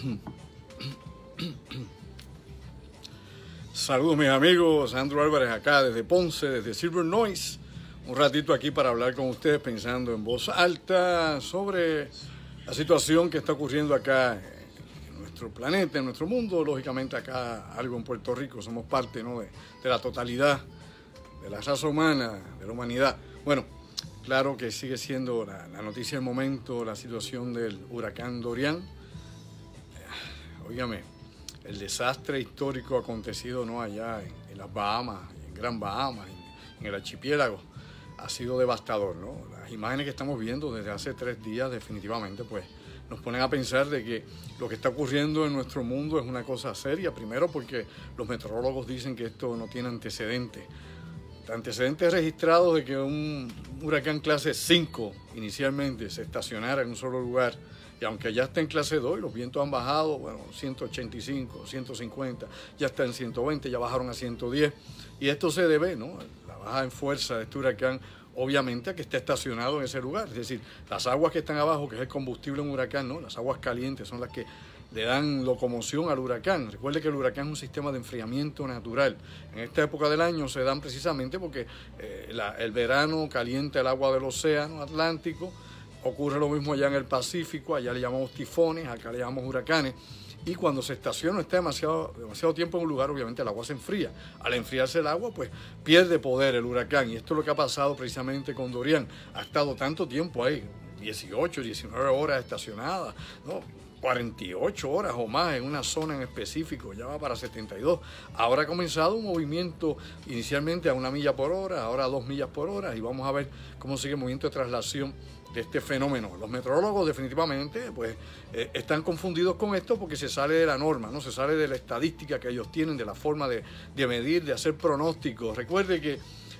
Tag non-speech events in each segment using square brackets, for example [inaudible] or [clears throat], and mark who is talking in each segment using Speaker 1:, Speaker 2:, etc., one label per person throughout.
Speaker 1: [clears throat] Saludos mis amigos, Andrew Álvarez acá desde Ponce, desde Silver Noise. Un ratito aquí para hablar con ustedes pensando en voz alta sobre la situación que está ocurriendo acá en nuestro planeta, en nuestro mundo. Lógicamente acá algo en Puerto Rico, somos parte de, la totalidad de la raza humana, de la humanidad. Bueno, claro que sigue siendo la, la noticia del momento la situación del huracán Dorian Óigame, el desastre histórico acontecido no allá en, las Bahamas, en Gran Bahamas, en, el archipiélago, ha sido devastador, Las imágenes que estamos viendo desde hace tres días definitivamente, pues, nos ponen a pensar de que lo que está ocurriendo en nuestro mundo es una cosa seria. Primero porque los meteorólogos dicen que esto no tiene antecedentes. Antecedentes registrados de que un huracán clase 5 inicialmente se estacionara en un solo lugar y aunque ya está en clase 2 los vientos han bajado, bueno, 185, 150, ya está en 120, ya bajaron a 110. Y esto se debe, ¿no? La baja en fuerza de este huracán, obviamente, a que está estacionado en ese lugar. Es decir, las aguas que están abajo, que es el combustible en huracán, ¿no? Las aguas calientes son las que le dan locomoción al huracán. Recuerde que el huracán es un sistema de enfriamiento natural. En esta época del año se dan precisamente porque eh, el verano calienta el agua del océano Atlántico Ocurre lo mismo allá en el Pacífico, allá le llamamos tifones, acá le llamamos huracanes. Y cuando se estaciona, está demasiado, demasiado tiempo en un lugar, obviamente el agua se enfría. Al enfriarse el agua, pues pierde poder el huracán. Y esto es lo que ha pasado precisamente con Dorian. Ha estado tanto tiempo ahí, 18, 19 horas estacionada, ¿no? 48 horas o más en una zona en específico, ya va para 72. Ahora ha comenzado un movimiento inicialmente a una milla por hora, ahora a dos millas por hora, y vamos a ver cómo sigue el movimiento de traslación de este fenómeno. Los meteorólogos definitivamente pues, eh, están confundidos con esto porque se sale de la norma, ¿no? se sale de la estadística que ellos tienen, de la forma de, de medir, de hacer pronósticos. Recuerde que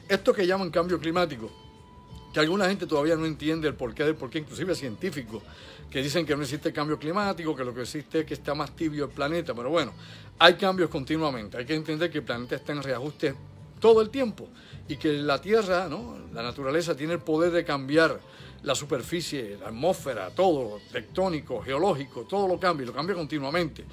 Speaker 1: esto que llaman cambio climático, que alguna gente todavía no entiende el porqué del porqué, inclusive científicos, que dicen que no existe cambio climático, que lo que existe es que está más tibio el planeta, pero bueno, hay cambios continuamente, hay que entender que el planeta está en reajuste todo el tiempo y que la Tierra, la naturaleza tiene el poder de cambiar la superficie, la atmósfera, todo, tectónico, geológico, todo lo cambia y lo cambia continuamente.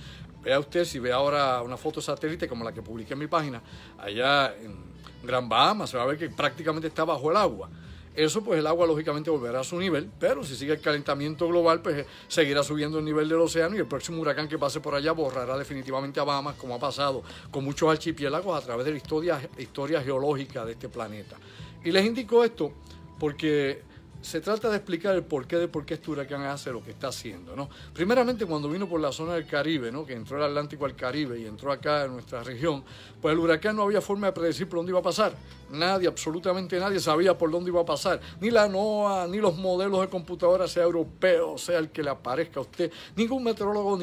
Speaker 1: Vea usted si ve ahora una foto satélite como la que publiqué en mi página, allá en Gran Bahama, se va a ver que prácticamente está bajo el agua. Eso pues el agua lógicamente volverá a su nivel, pero si sigue el calentamiento global pues seguirá subiendo el nivel del océano y el próximo huracán que pase por allá borrará definitivamente a Bahamas como ha pasado con muchos archipiélagos a través de la historia, historia geológica de este planeta. Y les indico esto porque se trata de explicar el porqué de por qué este huracán hace lo que está haciendo. ¿no? Primeramente, cuando vino por la zona del Caribe, que entró el Atlántico al Caribe y entró acá en nuestra región, pues el huracán no había forma de predecir por dónde iba a pasar. Nadie, absolutamente nadie, sabía por dónde iba a pasar. Ni la NOAA, ni los modelos de computadora, sea europeo, sea el que le aparezca a usted, ningún meteorólogo,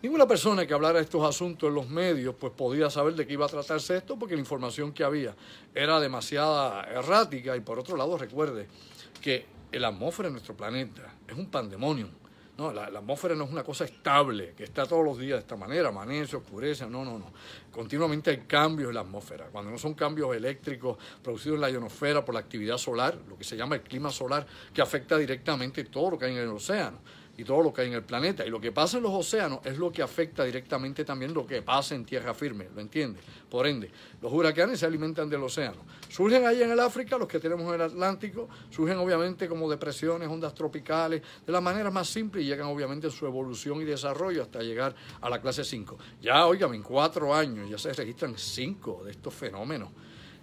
Speaker 1: Ninguna persona que hablara de estos asuntos en los medios pues podía saber de qué iba a tratarse esto porque la información que había era demasiada errática y por otro lado recuerde, que la atmósfera en nuestro planeta es un pandemonium, No, la, la, atmósfera no es una cosa estable, que está todos los días de esta manera, amanece, oscurece, no, no, no. Continuamente hay cambios en la atmósfera. Cuando no son cambios eléctricos producidos en la ionosfera por la actividad solar, lo que se llama el clima solar, que afecta directamente todo lo que hay en el océano y todo lo que hay en el planeta. Y lo que pasa en los océanos es lo que afecta directamente también lo que pasa en tierra firme, ¿lo entiende Por ende, los huracanes se alimentan del océano. Surgen ahí en el África, los que tenemos en el Atlántico, surgen obviamente como depresiones, ondas tropicales, de la manera más simple y llegan obviamente en su evolución y desarrollo hasta llegar a la clase 5. Ya, oigan, en cuatro años ya se registran cinco de estos fenómenos.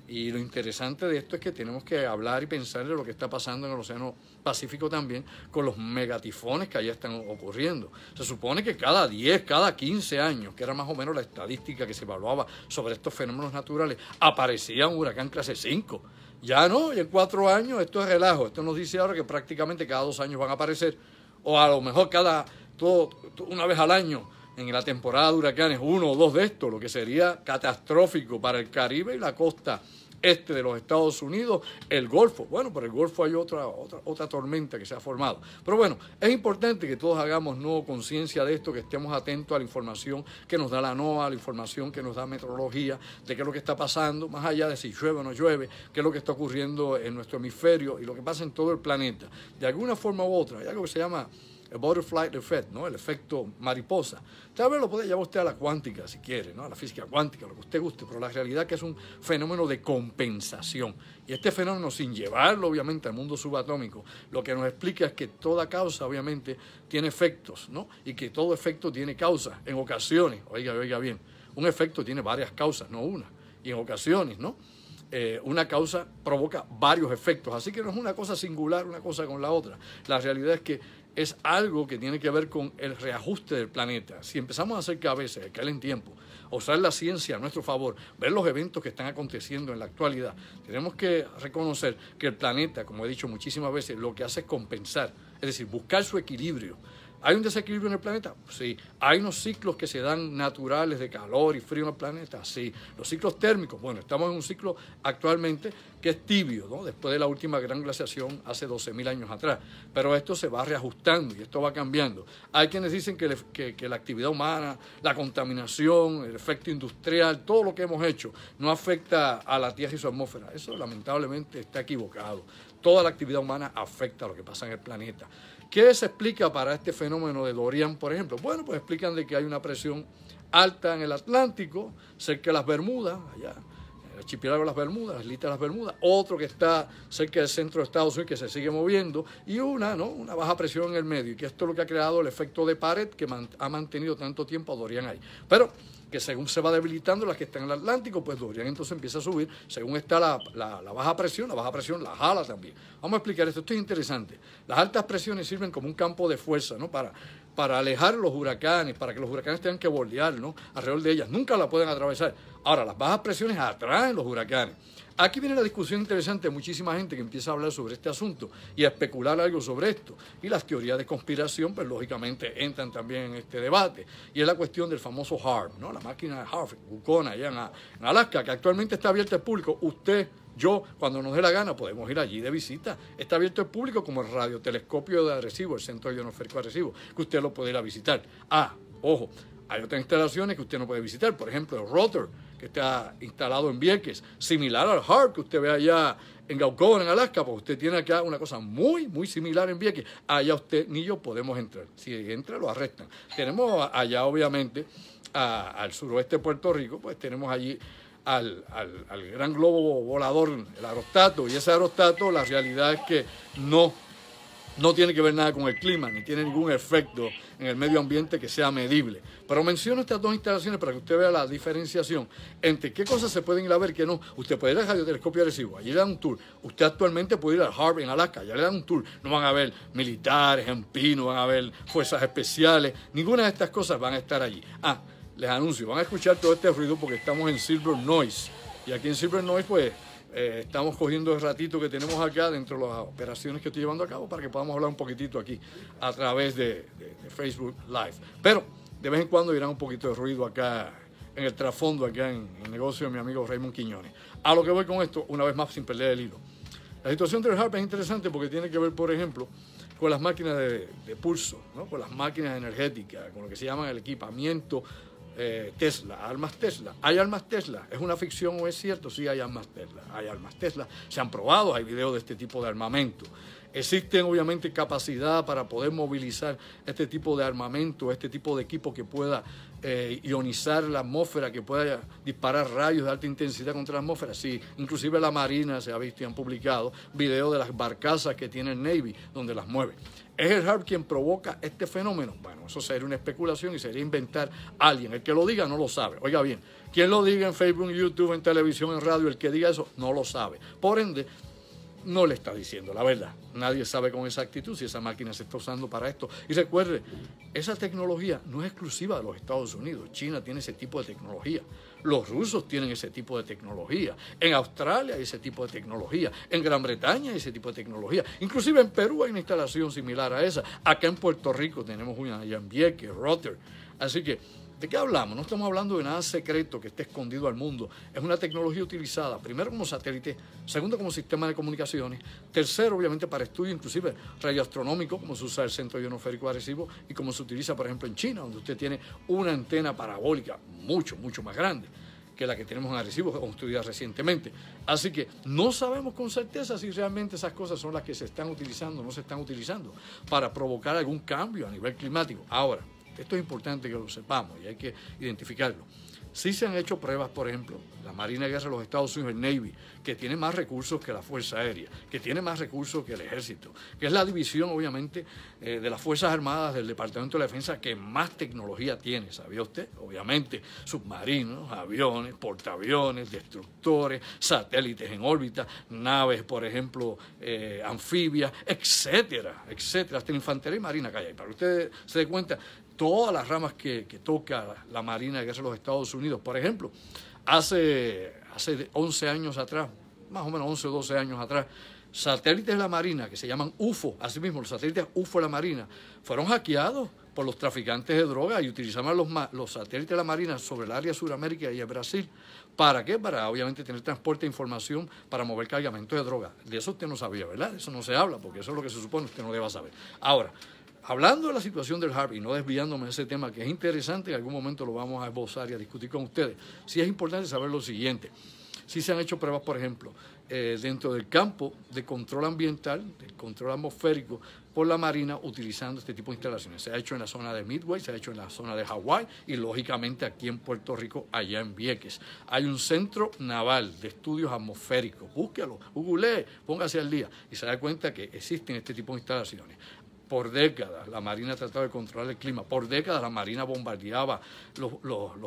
Speaker 1: Y lo interesante de esto es que tenemos que hablar y pensar de lo que está pasando en el Océano Pacífico también con los megatifones que allá están ocurriendo. Se supone que cada 10, cada 15 años, que era más o menos la estadística que se evaluaba sobre estos fenómenos naturales, aparecía un huracán clase 5. Ya no, y en cuatro años esto es relajo. Esto nos dice ahora que prácticamente cada dos años van a aparecer, o a lo mejor cada todo, una vez al año en la temporada de huracanes uno o dos de estos, lo que sería catastrófico para el Caribe y la costa este de los Estados Unidos, el Golfo. Bueno, por el Golfo hay otra, otra, otra tormenta que se ha formado. Pero bueno, es importante que todos hagamos nuevo conciencia de esto, que estemos atentos a la información que nos da la NOAA, a la información que nos da meteorología, de qué es lo que está pasando, más allá de si llueve o no llueve, qué es lo que está ocurriendo en nuestro hemisferio y lo que pasa en todo el planeta. De alguna forma u otra, hay algo que se llama el butterfly effect, ¿no? el efecto mariposa. Tal vez lo puede llevar usted a la cuántica si quiere, ¿no? a la física cuántica, lo que usted guste, pero la realidad es que es un fenómeno de compensación. Y este fenómeno, sin llevarlo obviamente al mundo subatómico, lo que nos explica es que toda causa obviamente tiene efectos, ¿no? y que todo efecto tiene causa en ocasiones, oiga, oiga bien, un efecto tiene varias causas, no una, y en ocasiones, ¿no? Eh, una causa provoca varios efectos. Así que no es una cosa singular, una cosa con la otra. La realidad es que es algo que tiene que ver con el reajuste del planeta. Si empezamos a hacer cabezas, que en tiempo, a usar la ciencia a nuestro favor, ver los eventos que están aconteciendo en la actualidad, tenemos que reconocer que el planeta, como he dicho muchísimas veces, lo que hace es compensar, es decir, buscar su equilibrio. ¿Hay un desequilibrio en el planeta? Sí. ¿Hay unos ciclos que se dan naturales de calor y frío en el planeta? Sí. ¿Los ciclos térmicos? Bueno, estamos en un ciclo actualmente que es tibio, ¿no? después de la última gran glaciación hace 12.000 años atrás. Pero esto se va reajustando y esto va cambiando. Hay quienes dicen que, la actividad humana, la contaminación, el efecto industrial, todo lo que hemos hecho, no afecta a la Tierra y su atmósfera. Eso lamentablemente está equivocado. Toda la actividad humana afecta a lo que pasa en el planeta. ¿Qué se explica para este fenómeno de Dorian, por ejemplo? Bueno, pues explican de que hay una presión alta en el Atlántico, cerca de las Bermudas, allá el eh, de las Bermudas, las Lita de las Bermudas, otro que está cerca del centro de Estados Unidos que se sigue moviendo, y una, ¿no? una baja presión en el medio, y que esto es lo que ha creado el efecto de pared que ha mantenido tanto tiempo a Dorian ahí. Pero que según se va debilitando las que están en el Atlántico, pues Dorian entonces empieza a subir, según está la, baja presión, la baja presión la jala también. Vamos a explicar esto, esto es interesante. Las altas presiones sirven como un campo de fuerza, ¿no? Para para alejar los huracanes, para que los huracanes tengan que bordear ¿no? alrededor de ellas. Nunca la pueden atravesar. Ahora, las bajas presiones atraen los huracanes. Aquí viene la discusión interesante de muchísima gente que empieza a hablar sobre este asunto y a especular algo sobre esto. Y las teorías de conspiración, pues lógicamente entran también en este debate. Y es la cuestión del famoso HARP, ¿no? la máquina de Harvard, Bucona, allá en Alaska, que actualmente está abierta al público. Usted yo, cuando nos dé la gana, podemos ir allí de visita. Está abierto al público como el radiotelescopio de Arecibo, el Centro Ionoférico de Arecibo, que usted lo puede ir a visitar. Ah, ojo, hay otras instalaciones que usted no puede visitar, por ejemplo, el Rotor, que está instalado en Vieques, similar al HARP que usted ve allá en Gaucon, en Alaska, porque usted tiene acá una cosa muy, muy similar en Vieques. Allá usted ni yo podemos entrar. Si entra, lo arrestan. Tenemos allá, obviamente, al suroeste de Puerto Rico, pues tenemos allí al, gran globo volador, el aerostato, y ese aerostato la realidad es que no, no tiene que ver nada con el clima, ni tiene ningún efecto en el medio ambiente que sea medible. Pero menciono estas dos instalaciones para que usted vea la diferenciación entre qué cosas se pueden ir a ver, qué no. Usted puede ir al radiotelescopio de allí le dan un tour. Usted actualmente puede ir al Harvard en Alaska, ya le dan un tour. No van a ver militares en pino, van a ver fuerzas especiales, ninguna de estas cosas van a estar allí. Ah, les anuncio, van a escuchar todo este ruido porque estamos en Silver Noise. Y aquí en Silver Noise, pues, eh, estamos cogiendo el ratito que tenemos acá dentro de las operaciones que estoy llevando a cabo para que podamos hablar un poquitito aquí a través de, Facebook Live. Pero de vez en cuando irá un poquito de ruido acá en el trasfondo, acá en, el negocio de mi amigo Raymond Quiñones. A lo que voy con esto, una vez más, sin perder el hilo. La situación del HARP es interesante porque tiene que ver, por ejemplo, con las máquinas de, pulso, con las máquinas energéticas, con lo que se llama el equipamiento eh, Tesla, armas Tesla. ¿Hay armas Tesla? ¿Es una ficción o es cierto? Sí, hay armas Tesla. Hay armas Tesla. Se han probado, hay videos de este tipo de armamento. Existen obviamente capacidad para poder movilizar este tipo de armamento, este tipo de equipo que pueda eh, ionizar la atmósfera, que pueda disparar rayos de alta intensidad contra la atmósfera. Sí, inclusive la Marina se ha visto y han publicado videos de las barcazas que tiene el Navy, donde las mueve. ¿Es el HARP quien provoca este fenómeno? Bueno, eso sería una especulación y sería inventar a alguien. El que lo diga no lo sabe. Oiga bien, quien lo diga en Facebook, en YouTube, en televisión, en radio, el que diga eso no lo sabe. Por ende, no le está diciendo la verdad. Nadie sabe con exactitud si esa máquina se está usando para esto. Y recuerde, esa tecnología no es exclusiva de los Estados Unidos. China tiene ese tipo de tecnología. Los rusos tienen ese tipo de tecnología. En Australia hay ese tipo de tecnología. En Gran Bretaña hay ese tipo de tecnología. Inclusive en Perú hay una instalación similar a esa. Acá en Puerto Rico tenemos una allá que Rotter. Así que ¿De qué hablamos? No estamos hablando de nada secreto que esté escondido al mundo. Es una tecnología utilizada, primero como satélite, segundo como sistema de comunicaciones, tercero obviamente para estudio inclusive radioastronómico, como se usa el Centro Ionoférico Arecibo y como se utiliza por ejemplo en China, donde usted tiene una antena parabólica mucho, mucho más grande que la que tenemos en Arecibo, construida recientemente. Así que no sabemos con certeza si realmente esas cosas son las que se están utilizando o no se están utilizando para provocar algún cambio a nivel climático. Ahora, esto es importante que lo sepamos y hay que identificarlo. Sí se han hecho pruebas, por ejemplo, la Marina de Guerra de los Estados Unidos, el Navy, que tiene más recursos que la Fuerza Aérea, que tiene más recursos que el Ejército, que es la división, obviamente, eh, de las Fuerzas Armadas del Departamento de Defensa que más tecnología tiene, ¿sabía usted? Obviamente, submarinos, aviones, portaaviones, destructores, satélites en órbita, naves, por ejemplo, eh, anfibias, etcétera, etcétera, hasta infantería y marina que hay. Para que usted se dé cuenta todas las ramas que, toca la Marina de Guerra los Estados Unidos. Por ejemplo, hace, hace 11 años atrás, más o menos 11 o 12 años atrás, satélites de la Marina, que se llaman UFO, así mismo, los satélites UFO de la Marina, fueron hackeados por los traficantes de drogas y utilizaban los, satélites de la Marina sobre el área de Sudamérica y el Brasil. ¿Para qué? Para obviamente tener transporte de información para mover cargamento de droga De eso usted no sabía, ¿verdad? eso no se habla, porque eso es lo que se supone usted no deba saber. Ahora, Hablando de la situación del Harvey, no desviándome de ese tema que es interesante, en algún momento lo vamos a esbozar y a discutir con ustedes, sí es importante saber lo siguiente. si se han hecho pruebas, por ejemplo, eh, dentro del campo de control ambiental, de control atmosférico, por la Marina utilizando este tipo de instalaciones. Se ha hecho en la zona de Midway, se ha hecho en la zona de Hawái y lógicamente aquí en Puerto Rico, allá en Vieques. Hay un centro naval de estudios atmosféricos. Búsquelo, googleé póngase al día y se da cuenta que existen este tipo de instalaciones. Por décadas la Marina ha tratado de controlar el clima, por décadas la Marina bombardeaba los,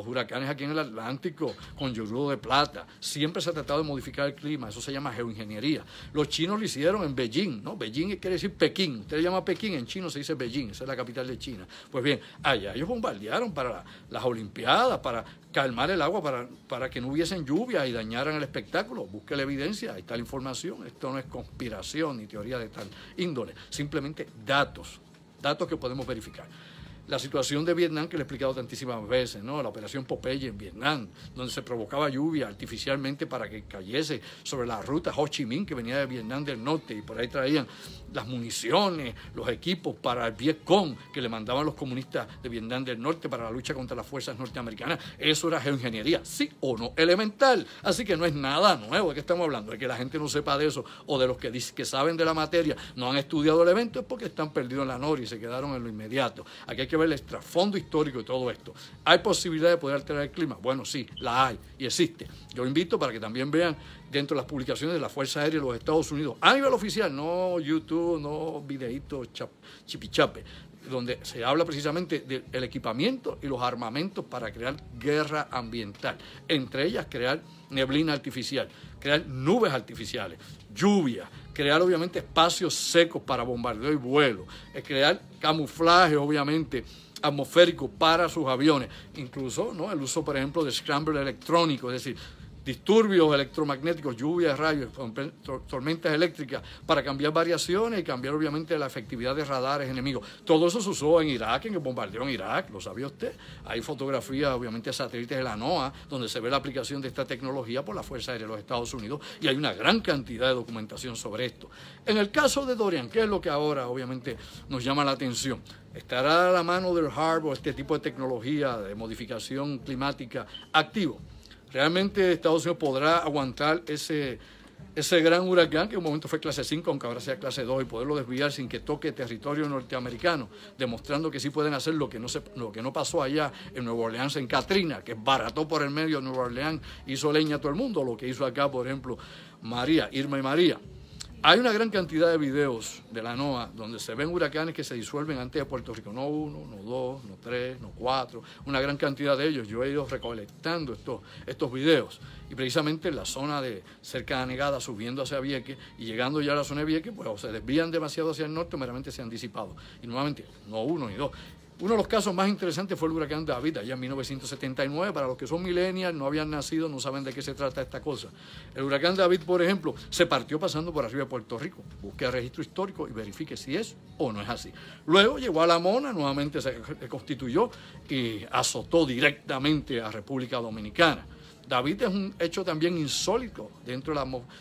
Speaker 1: huracanes aquí en el Atlántico con yoduro de plata. Siempre se ha tratado de modificar el clima, eso se llama geoingeniería. Los chinos lo hicieron en Beijing, ¿no? Beijing quiere decir Pekín, usted le llama Pekín, en chino se dice Beijing, esa es la capital de China. Pues bien, allá ellos bombardearon para las Olimpiadas, para calmar el agua para, que no hubiesen lluvias y dañaran el espectáculo. Busque la evidencia, ahí está la información. Esto no es conspiración ni teoría de tal índole, simplemente datos, datos que podemos verificar la situación de Vietnam que le he explicado tantísimas veces, ¿no? La operación Popeye en Vietnam, donde se provocaba lluvia artificialmente para que cayese sobre la ruta Ho Chi Minh que venía de Vietnam del norte y por ahí traían las municiones, los equipos para el Vietcong que le mandaban los comunistas de Vietnam del norte para la lucha contra las fuerzas norteamericanas. Eso era geoingeniería, sí o no, elemental. Así que no es nada nuevo de que estamos hablando, de que la gente no sepa de eso o de los que dicen que saben de la materia, no han estudiado el evento es porque están perdidos en la noria y se quedaron en lo inmediato. Aquí hay que el trasfondo histórico de todo esto. ¿Hay posibilidad de poder alterar el clima? Bueno, sí, la hay y existe. Yo invito para que también vean dentro de las publicaciones de la Fuerza Aérea de los Estados Unidos, a nivel oficial, no YouTube, no videitos chipichape, donde se habla precisamente del equipamiento y los armamentos para crear guerra ambiental, entre ellas crear neblina artificial, crear nubes artificiales, lluvia crear obviamente espacios secos para bombardeo y vuelo, crear camuflaje obviamente atmosférico para sus aviones, incluso ¿no? el uso por ejemplo de scrambler electrónico, es decir, disturbios electromagnéticos, lluvias, rayos, tormentas eléctricas, para cambiar variaciones y cambiar obviamente la efectividad de radares enemigos. Todo eso se usó en Irak, en el bombardeo en Irak, lo sabía usted. Hay fotografías obviamente de satélites de la NOAA, donde se ve la aplicación de esta tecnología por la Fuerza Aérea de los Estados Unidos y hay una gran cantidad de documentación sobre esto. En el caso de Dorian, ¿qué es lo que ahora obviamente nos llama la atención? ¿Estará a la mano del Harbor este tipo de tecnología de modificación climática activo? ¿Realmente Estados Unidos podrá aguantar ese, ese gran huracán que en un momento fue clase 5, aunque ahora sea clase 2, y poderlo desviar sin que toque territorio norteamericano, demostrando que sí pueden hacer lo que no, se, lo que no pasó allá en Nueva Orleans, en Katrina, que barató por el medio de Nueva Orleans, hizo leña a todo el mundo, lo que hizo acá, por ejemplo, María, Irma y María. Hay una gran cantidad de videos de la NOAA donde se ven huracanes que se disuelven antes de Puerto Rico. No uno, no dos, no tres, no cuatro. Una gran cantidad de ellos. Yo he ido recolectando estos, estos videos. Y precisamente en la zona de cerca de Negada, subiendo hacia Vieque y llegando ya a la zona de Vieques, pues se desvían demasiado hacia el norte, meramente se han disipado. Y nuevamente, no uno ni dos. Uno de los casos más interesantes fue el huracán David, allá en 1979. Para los que son millennials, no habían nacido, no saben de qué se trata esta cosa. El huracán David, por ejemplo, se partió pasando por arriba de Puerto Rico. Busque registro histórico y verifique si es o no es así. Luego llegó a La Mona, nuevamente se constituyó y azotó directamente a República Dominicana. David es un hecho también insólito dentro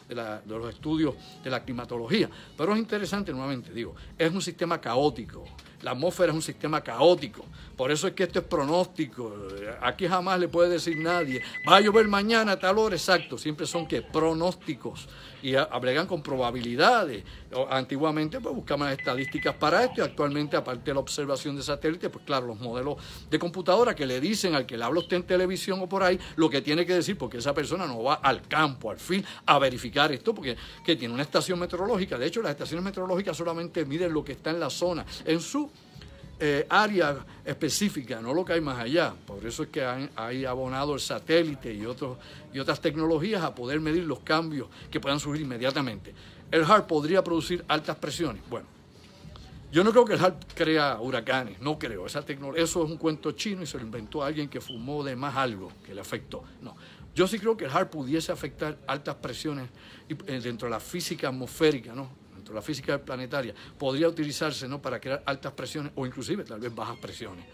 Speaker 1: de, los estudios de la climatología. Pero es interesante, nuevamente digo, es un sistema caótico, la atmósfera es un sistema caótico. Por eso es que esto es pronóstico. Aquí jamás le puede decir nadie, va a llover mañana tal hora, exacto. Siempre son que pronósticos y abregan con probabilidades. Antiguamente pues, buscaban estadísticas para esto y actualmente, aparte de la observación de satélite, pues claro, los modelos de computadora que le dicen al que le habla usted en televisión o por ahí lo que tiene que decir, porque esa persona no va al campo, al fin, a verificar esto, porque tiene una estación meteorológica. De hecho, las estaciones meteorológicas solamente miden lo que está en la zona, en su eh, área específica, no lo que hay más allá. Por eso es que hay abonado el satélite y, otros, y otras tecnologías a poder medir los cambios que puedan surgir inmediatamente. El HARP podría producir altas presiones. Bueno, yo no creo que el HARP crea huracanes, no creo. Esa eso es un cuento chino y se lo inventó alguien que fumó de más algo que le afectó. No. Yo sí creo que el HARP pudiese afectar altas presiones eh, dentro de la física atmosférica, ¿no? la física planetaria, podría utilizarse ¿no? para crear altas presiones o inclusive tal vez bajas presiones.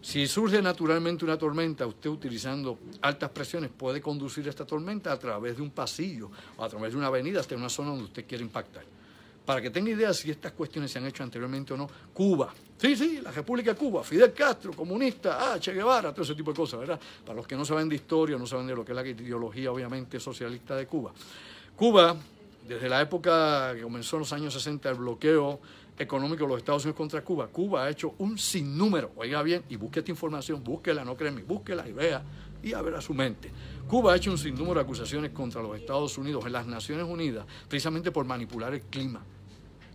Speaker 1: Si surge naturalmente una tormenta, usted utilizando altas presiones puede conducir esta tormenta a través de un pasillo o a través de una avenida hasta una zona donde usted quiere impactar. Para que tenga idea si estas cuestiones se han hecho anteriormente o no, Cuba. Sí, sí, la República de Cuba, Fidel Castro, comunista, ah, Che Guevara, todo ese tipo de cosas, ¿verdad? Para los que no saben de historia, no saben de lo que es la ideología, obviamente, socialista de Cuba. Cuba desde la época que comenzó en los años 60 el bloqueo económico de los Estados Unidos contra Cuba, Cuba ha hecho un sinnúmero, oiga bien, y busque esta información, búsquela, no créeme, búsquela y vea y a ver a su mente. Cuba ha hecho un sinnúmero de acusaciones contra los Estados Unidos en las Naciones Unidas precisamente por manipular el clima.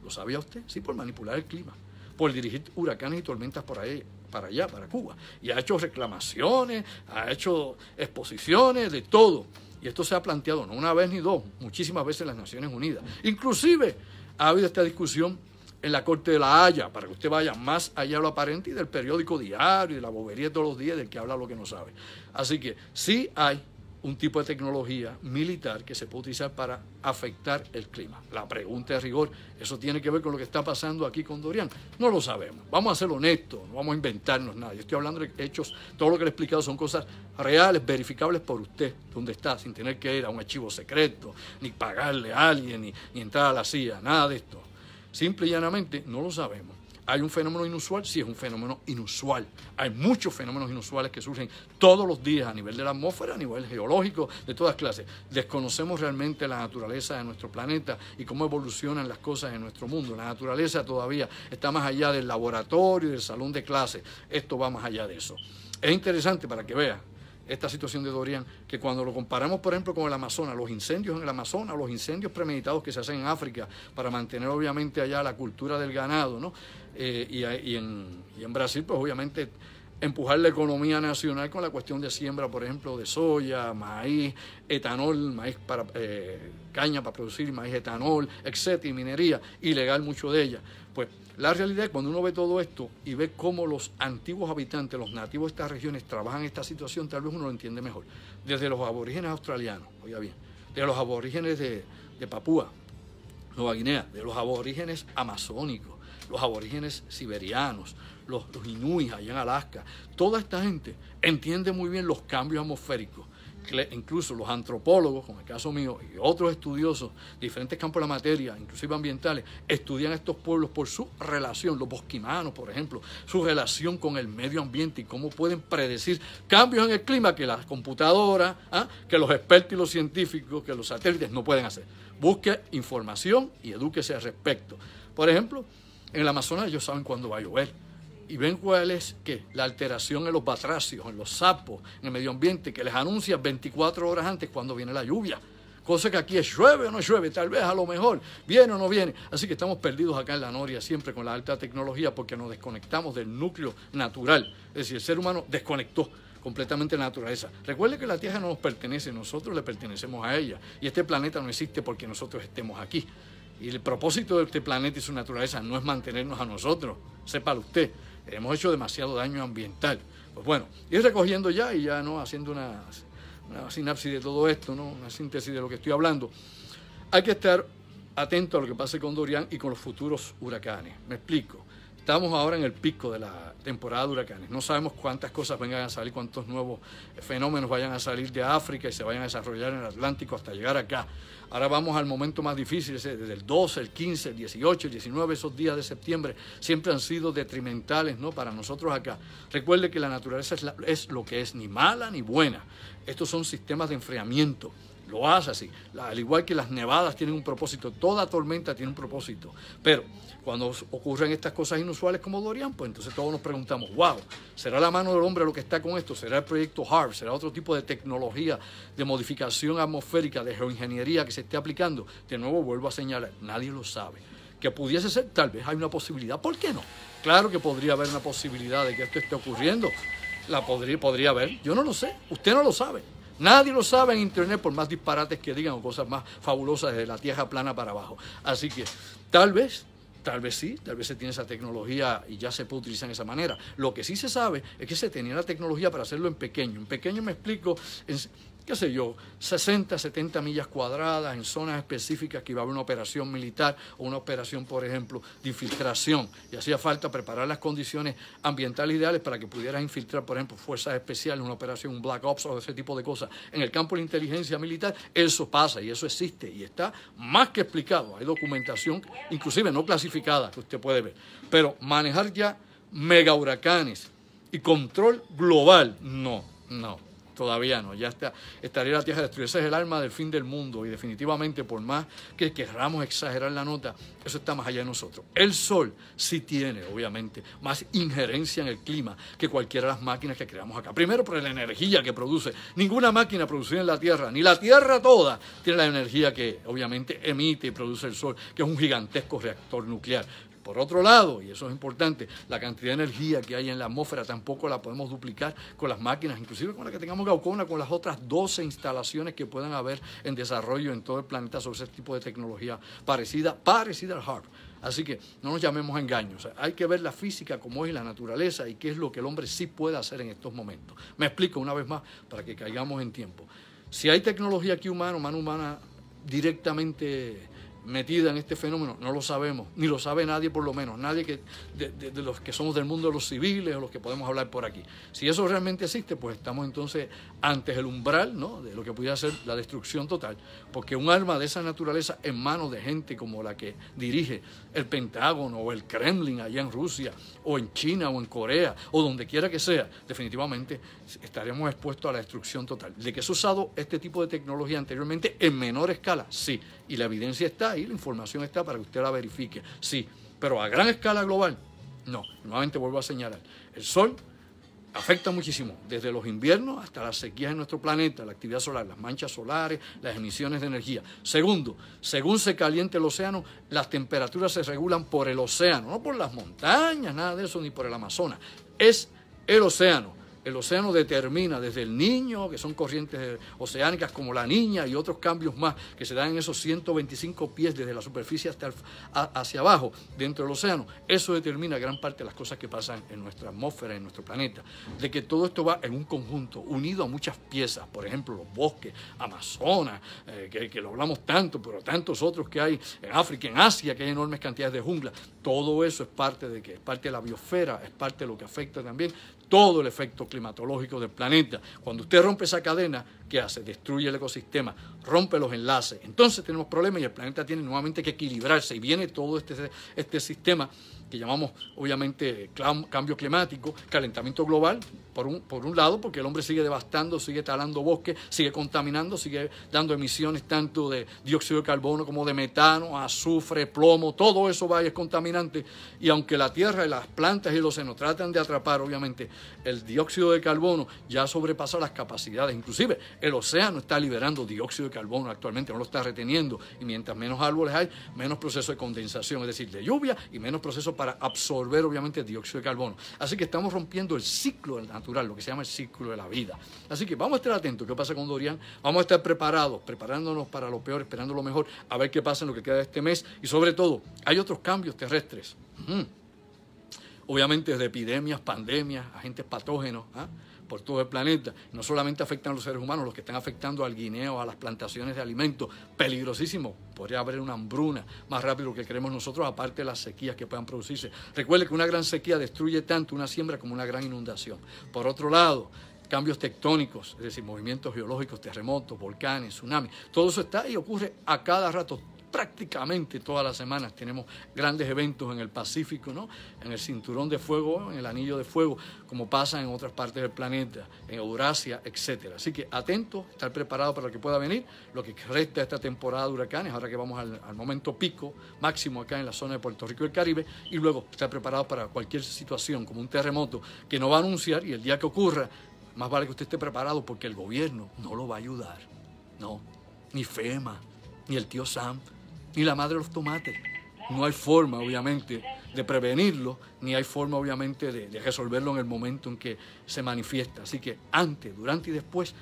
Speaker 1: ¿Lo sabía usted? Sí, por manipular el clima, por dirigir huracanes y tormentas por ahí, para allá, para Cuba. Y ha hecho reclamaciones, ha hecho exposiciones, de todo y esto se ha planteado no una vez ni dos, muchísimas veces en las Naciones Unidas. Inclusive ha habido esta discusión en la Corte de la Haya, para que usted vaya más allá de lo aparente y del periódico diario y de la bobería de todos los días del que habla lo que no sabe. Así que sí hay un tipo de tecnología militar que se puede utilizar para afectar el clima. La pregunta de rigor, ¿eso tiene que ver con lo que está pasando aquí con Dorian? No lo sabemos. Vamos a ser honestos, no vamos a inventarnos nada. Yo estoy hablando de hechos, todo lo que le he explicado son cosas reales, verificables por usted, donde está, sin tener que ir a un archivo secreto, ni pagarle a alguien, ni, ni entrar a la CIA, nada de esto. Simple y llanamente, no lo sabemos. ¿Hay un fenómeno inusual? Sí, es un fenómeno inusual. Hay muchos fenómenos inusuales que surgen todos los días a nivel de la atmósfera, a nivel geológico, de todas clases. Desconocemos realmente la naturaleza de nuestro planeta y cómo evolucionan las cosas en nuestro mundo. La naturaleza todavía está más allá del laboratorio y del salón de clases. Esto va más allá de eso. Es interesante para que veas esta situación de Dorian, que cuando lo comparamos, por ejemplo, con el Amazonas, los incendios en el Amazonas, los incendios premeditados que se hacen en África para mantener obviamente allá la cultura del ganado, ¿no? Eh, y, y, en, y en Brasil, pues obviamente empujar la economía nacional con la cuestión de siembra, por ejemplo, de soya, maíz, etanol, maíz para eh, caña para producir maíz etanol, etcétera, y minería ilegal mucho de ella. Pues la realidad es que cuando uno ve todo esto y ve cómo los antiguos habitantes, los nativos de estas regiones trabajan esta situación, tal vez uno lo entiende mejor. Desde los aborígenes australianos, oiga bien, de los aborígenes de, Papúa, Nueva Guinea, de los aborígenes amazónicos, los aborígenes siberianos, los, los inuis allá en Alaska, toda esta gente entiende muy bien los cambios atmosféricos incluso los antropólogos, como el caso mío, y otros estudiosos de diferentes campos de la materia, inclusive ambientales, estudian estos pueblos por su relación, los bosquimanos, por ejemplo, su relación con el medio ambiente y cómo pueden predecir cambios en el clima que las computadoras, ¿ah? que los expertos y los científicos, que los satélites no pueden hacer. Busque información y edúquese al respecto. Por ejemplo, en el Amazonas ellos saben cuándo va a llover y ven cuál es que la alteración en los batracios, en los sapos, en el medio ambiente, que les anuncia 24 horas antes cuando viene la lluvia. Cosa que aquí es llueve o no llueve, tal vez a lo mejor viene o no viene. Así que estamos perdidos acá en la noria siempre con la alta tecnología porque nos desconectamos del núcleo natural. Es decir, el ser humano desconectó completamente la naturaleza. Recuerde que la Tierra no nos pertenece, nosotros le pertenecemos a ella. Y este planeta no existe porque nosotros estemos aquí. Y el propósito de este planeta y su naturaleza no es mantenernos a nosotros, sépalo usted hemos hecho demasiado daño ambiental. Pues bueno, y recogiendo ya y ya no haciendo una, una sinapsis de todo esto, ¿no? una síntesis de lo que estoy hablando. Hay que estar atento a lo que pase con Dorian y con los futuros huracanes. Me explico. Estamos ahora en el pico de la temporada de huracanes. No sabemos cuántas cosas vengan a salir, cuántos nuevos fenómenos vayan a salir de África y se vayan a desarrollar en el Atlántico hasta llegar acá. Ahora vamos al momento más difícil, desde el 12, el 15, el 18, el 19, esos días de septiembre siempre han sido detrimentales ¿no? para nosotros acá. Recuerde que la naturaleza es, es lo que es, ni mala ni buena. Estos son sistemas de enfriamiento lo hace así. Al igual que las nevadas tienen un propósito, toda tormenta tiene un propósito. Pero cuando ocurren estas cosas inusuales como Dorian, pues entonces todos nos preguntamos, wow, ¿será la mano del hombre lo que está con esto? ¿Será el proyecto HARP? ¿Será otro tipo de tecnología de modificación atmosférica, de geoingeniería que se esté aplicando? De nuevo vuelvo a señalar, nadie lo sabe. Que pudiese ser, tal vez hay una posibilidad. ¿Por qué no? Claro que podría haber una posibilidad de que esto esté ocurriendo. La podría, podría haber. Yo no lo sé. Usted no lo sabe. Nadie lo sabe en Internet por más disparates que digan o cosas más fabulosas desde la tierra plana para abajo. Así que tal vez Tal vez sí, tal vez se tiene esa tecnología y ya se puede utilizar de esa manera. Lo que sí se sabe es que se tenía la tecnología para hacerlo en pequeño. En pequeño me explico, qué sé yo, 60, 70 millas cuadradas en zonas específicas que iba a haber una operación militar o una operación, por ejemplo, de infiltración. Y hacía falta preparar las condiciones ambientales ideales para que pudieras infiltrar, por ejemplo, fuerzas especiales, una operación, un Black Ops o ese tipo de cosas. En el campo de la inteligencia militar, eso pasa y eso existe y está más que explicado. Hay documentación, inclusive no clasificada, que usted puede ver. Pero manejar ya mega huracanes y control global, no, no. Todavía no, ya está, estaría la tierra ese es el alma del fin del mundo y definitivamente por más que querramos exagerar la nota, eso está más allá de nosotros. El sol sí tiene, obviamente, más injerencia en el clima que cualquiera de las máquinas que creamos acá. Primero por la energía que produce. Ninguna máquina producida en la Tierra, ni la Tierra toda, tiene la energía que obviamente emite y produce el sol, que es un gigantesco reactor nuclear. Por otro lado, y eso es importante, la cantidad de energía que hay en la atmósfera tampoco la podemos duplicar con las máquinas, inclusive con la que tengamos Gaucona, con las otras 12 instalaciones que puedan haber en desarrollo en todo el planeta sobre ese tipo de tecnología parecida, parecida al HARP. Así que no nos llamemos a engaños. Hay que ver la física como es la naturaleza y qué es lo que el hombre sí puede hacer en estos momentos. Me explico una vez más para que caigamos en tiempo. Si hay tecnología aquí humana, mano humana directamente metida en este fenómeno? No lo sabemos, ni lo sabe nadie por lo menos, nadie que, de, los que somos del mundo de los civiles o los que podemos hablar por aquí. Si eso realmente existe, pues estamos entonces antes el umbral ¿no? de lo que pudiera ser la destrucción total, porque un arma de esa naturaleza en manos de gente como la que dirige el Pentágono o el Kremlin allá en Rusia o en China o en Corea o donde quiera que sea, definitivamente estaremos expuestos a la destrucción total. De que se ha usado este tipo de tecnología anteriormente en menor escala, sí, y la evidencia está ahí, la información está para que usted la verifique. Sí, pero a gran escala global, no. Nuevamente vuelvo a señalar, el sol afecta muchísimo, desde los inviernos hasta las sequías en nuestro planeta, la actividad solar, las manchas solares, las emisiones de energía. Segundo, según se caliente el océano, las temperaturas se regulan por el océano, no por las montañas, nada de eso, ni por el Amazonas. Es el océano el océano determina desde el niño, que son corrientes oceánicas como la niña y otros cambios más que se dan en esos 125 pies desde la superficie hasta hacia abajo dentro del océano. Eso determina gran parte de las cosas que pasan en nuestra atmósfera, en nuestro planeta. De que todo esto va en un conjunto, unido a muchas piezas, por ejemplo los bosques, Amazonas, eh, que, lo hablamos tanto, pero tantos otros que hay en África, en Asia, que hay enormes cantidades de jungla. Todo eso es parte de que es parte de la biosfera, es parte de lo que afecta también todo el efecto climatológico del planeta. Cuando usted rompe esa cadena, ¿qué hace? Destruye el ecosistema, rompe los enlaces. Entonces tenemos problemas y el planeta tiene nuevamente que equilibrarse y viene todo este, este sistema que llamamos obviamente cambio climático, calentamiento global, por un, por un lado, porque el hombre sigue devastando, sigue talando bosques, sigue contaminando, sigue dando emisiones tanto de dióxido de carbono como de metano, azufre, plomo, todo eso va es contaminante. Y aunque la tierra, y las plantas y los océano tratan de atrapar obviamente el dióxido de carbono ya sobrepasa las capacidades. Inclusive el océano está liberando dióxido de carbono actualmente, no lo está reteniendo. Y mientras menos árboles hay, menos proceso de condensación, es decir, de lluvia y menos proceso para absorber obviamente dióxido de carbono. Así que estamos rompiendo el ciclo natural, lo que se llama el ciclo de la vida. Así que vamos a estar atentos qué pasa con Dorian. Vamos a estar preparados, preparándonos para lo peor, esperando lo mejor, a ver qué pasa en lo que queda de este mes. Y sobre todo, hay otros cambios terrestres obviamente de epidemias, pandemias, agentes patógenos ¿ah? por todo el planeta. No solamente afectan a los seres humanos, los que están afectando al guineo, a las plantaciones de alimentos, peligrosísimo. Podría haber una hambruna más rápido que queremos nosotros, aparte de las sequías que puedan producirse. Recuerde que una gran sequía destruye tanto una siembra como una gran inundación. Por otro lado, cambios tectónicos, es decir, movimientos geológicos, terremotos, volcanes, tsunamis, todo eso está y ocurre a cada rato prácticamente todas las semanas tenemos grandes eventos en el Pacífico, ¿no? en el Cinturón de Fuego, en el Anillo de Fuego, como pasa en otras partes del planeta, en Eurasia, etcétera... Así que atento, estar preparado para lo que pueda venir, lo que resta esta temporada de huracanes, ahora que vamos al momento pico máximo acá en la zona de Puerto Rico y el Caribe, y luego estar preparado para cualquier situación, como un terremoto, que no va a anunciar y el día que ocurra, más vale que usted esté preparado porque el gobierno no lo va a ayudar. No, ni FEMA, ni el tío Sam, y la madre de los tomates. No hay forma, obviamente, de prevenirlo, ni hay forma, obviamente, de, de, resolverlo en el momento en que se manifiesta. Así que antes, durante y después,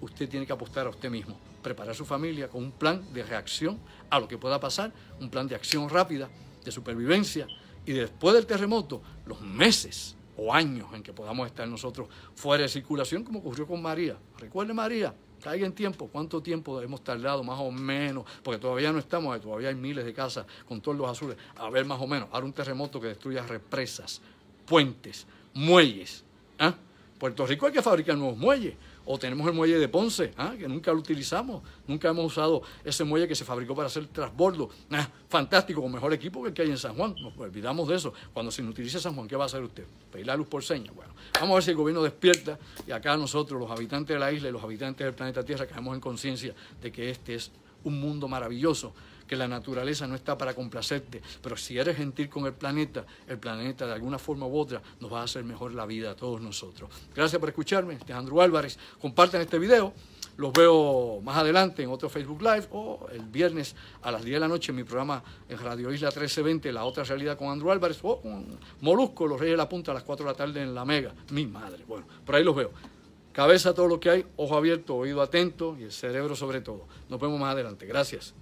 Speaker 1: usted tiene que apostar a usted mismo, preparar a su familia con un plan de reacción a lo que pueda pasar, un plan de acción rápida, de supervivencia, y después del terremoto, los meses o años en que podamos estar nosotros fuera de circulación, como ocurrió con María. Recuerde María, Caiga en tiempo, cuánto tiempo hemos tardado, más o menos, porque todavía no estamos, eh, todavía hay miles de casas con todos los azules. A ver, más o menos, ahora un terremoto que destruya represas, puentes, muelles. ¿eh? Puerto Rico hay que fabricar nuevos muelles. O tenemos el muelle de Ponce, ah, que nunca lo utilizamos, nunca hemos usado ese muelle que se fabricó para hacer trasbordo. Ah, fantástico, con mejor equipo que el que hay en San Juan. Nos olvidamos de eso. Cuando se utilice San Juan, ¿qué va a hacer usted? Pedir la luz por señas. Bueno, vamos a ver si el gobierno despierta y acá nosotros, los habitantes de la isla y los habitantes del planeta Tierra, caemos en conciencia de que este es un mundo maravilloso que la naturaleza no está para complacerte, pero si eres gentil con el planeta, el planeta de alguna forma u otra nos va a hacer mejor la vida a todos nosotros. Gracias por escucharme, este es Andrew Álvarez. Compartan este video. Los veo más adelante en otro Facebook Live o el viernes a las 10 de la noche en mi programa en Radio Isla 1320, La Otra Realidad con Andrew Álvarez o un Molusco, Los Reyes de la Punta a las 4 de la tarde en La Mega. Mi madre, bueno, por ahí los veo. Cabeza todo lo que hay, ojo abierto, oído atento y el cerebro sobre todo. Nos vemos más adelante. Gracias.